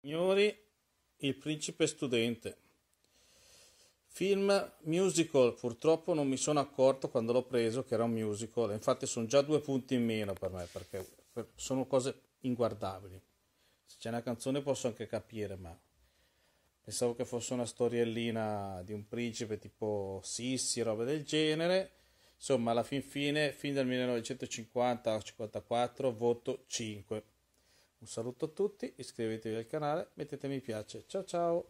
Signori, Il principe studente. Film musical, purtroppo non mi sono accorto quando l'ho preso che era un musical, infatti sono già due punti in meno per me perché sono cose inguardabili. Se c'è una canzone posso anche capire, ma pensavo che fosse una storiellina di un principe tipo Sissi, roba del genere. Insomma, alla fin fine, fin dal 1950-54, voto 5. Un saluto a tutti, iscrivetevi al canale, mettete mi piace, ciao ciao!